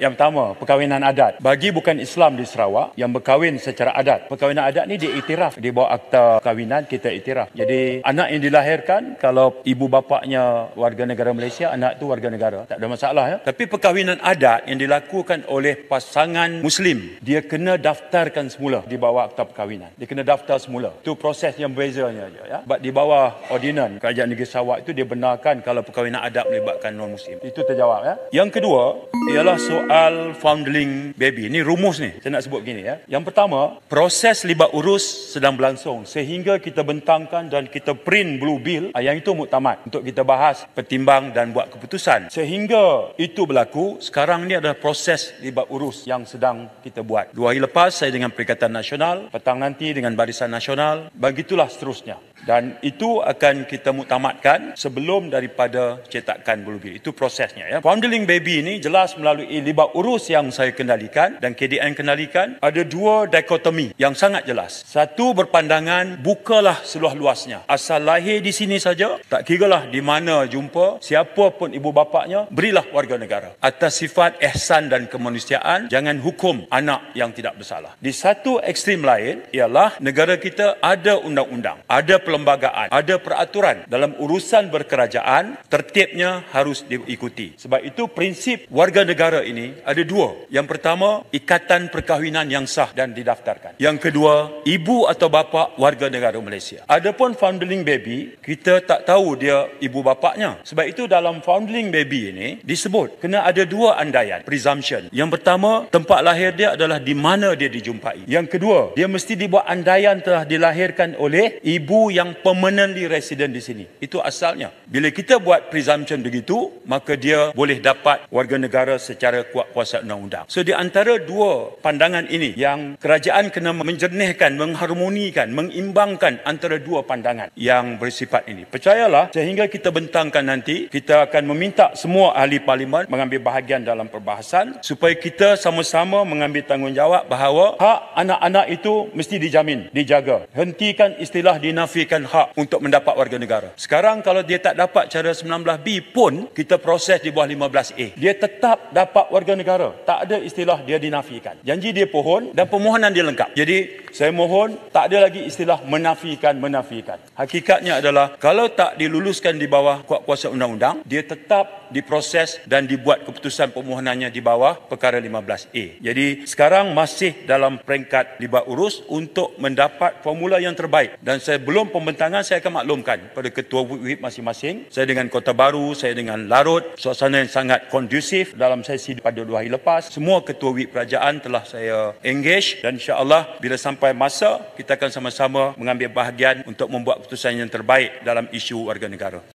Yang pertama, perkahwinan adat. Bagi bukan Islam di Sarawak yang berkahwin secara adat. Perkahwinan adat ni diiktiraf. Di bawah akta perkahwinan kita iktiraf. Jadi anak yang dilahirkan kalau ibu bapaknya warga negara Malaysia, anak tu warga negara. Tak ada masalah ya. Tapi perkahwinan adat yang dilakukan oleh pasangan Muslim, dia kena daftarkan semula di bawah akta perkahwinan. Dia kena daftar semula. Itu proses yang bezanya je ya. Sebab di bawah ordinan kerajaan negeri Sarawak itu dia benarkan kalau perkahwinan adat melibatkan non-Muslim. Itu terjawab ya. Yang kedua ialah so soal foundling baby. Ini rumus ni. Saya nak sebut gini ya. Yang pertama, proses libat urus sedang berlangsung sehingga kita bentangkan dan kita print blue bill. Ah, yang itu muktamad untuk kita bahas, pertimbang dan buat keputusan. Sehingga itu berlaku, sekarang ni adalah proses libat urus yang sedang kita buat. Dua hari lepas saya dengan Perikatan Nasional, petang nanti dengan Barisan Nasional, begitulah seterusnya dan itu akan kita mutamatkan sebelum daripada cetakan bulu bil. Itu prosesnya ya. Foundling baby ini jelas melalui libat urus yang saya kendalikan dan KDN kendalikan. Ada dua dikotomi yang sangat jelas. Satu berpandangan bukalah seluas luasnya. Asal lahir di sini saja, tak kira lah di mana jumpa, siapa pun ibu bapaknya, berilah warga negara. Atas sifat ehsan dan kemanusiaan, jangan hukum anak yang tidak bersalah. Di satu ekstrim lain, ialah negara kita ada undang-undang. Ada perlembagaan, ada peraturan dalam urusan berkerajaan, tertibnya harus diikuti. Sebab itu prinsip warga negara ini ada dua. Yang pertama, ikatan perkahwinan yang sah dan didaftarkan. Yang kedua, ibu atau bapa warga negara Malaysia. Adapun foundling baby, kita tak tahu dia ibu bapaknya. Sebab itu dalam foundling baby ini disebut kena ada dua andaian, presumption. Yang pertama, tempat lahir dia adalah di mana dia dijumpai. Yang kedua, dia mesti dibuat andaian telah dilahirkan oleh ibu yang yang di resident di sini. Itu asalnya. Bila kita buat presumption begitu, maka dia boleh dapat warga negara secara kuat kuasa undang-undang. So di antara dua pandangan ini yang kerajaan kena menjernihkan, mengharmonikan, mengimbangkan antara dua pandangan yang bersifat ini. Percayalah sehingga kita bentangkan nanti, kita akan meminta semua ahli parlimen mengambil bahagian dalam perbahasan supaya kita sama-sama mengambil tanggungjawab bahawa hak anak-anak itu mesti dijamin, dijaga. Hentikan istilah dinafi menafikan hak untuk mendapat warga negara. Sekarang kalau dia tak dapat cara 19B pun, kita proses di bawah 15A. Dia tetap dapat warga negara. Tak ada istilah dia dinafikan. Janji dia pohon dan permohonan dia lengkap. Jadi saya mohon tak ada lagi istilah menafikan-menafikan. Hakikatnya adalah kalau tak diluluskan di bawah kuat kuasa undang-undang, dia tetap diproses dan dibuat keputusan permohonannya di bawah perkara 15A. Jadi sekarang masih dalam peringkat libat urus untuk mendapat formula yang terbaik dan saya belum pembentangan saya akan maklumkan pada ketua WIP masing-masing. Saya dengan Kota Baru, saya dengan Larut, suasana yang sangat kondusif dalam sesi pada dua hari lepas. Semua ketua WIP kerajaan telah saya engage dan insyaAllah bila sampai masa kita akan sama-sama mengambil bahagian untuk membuat keputusan yang terbaik dalam isu warga negara.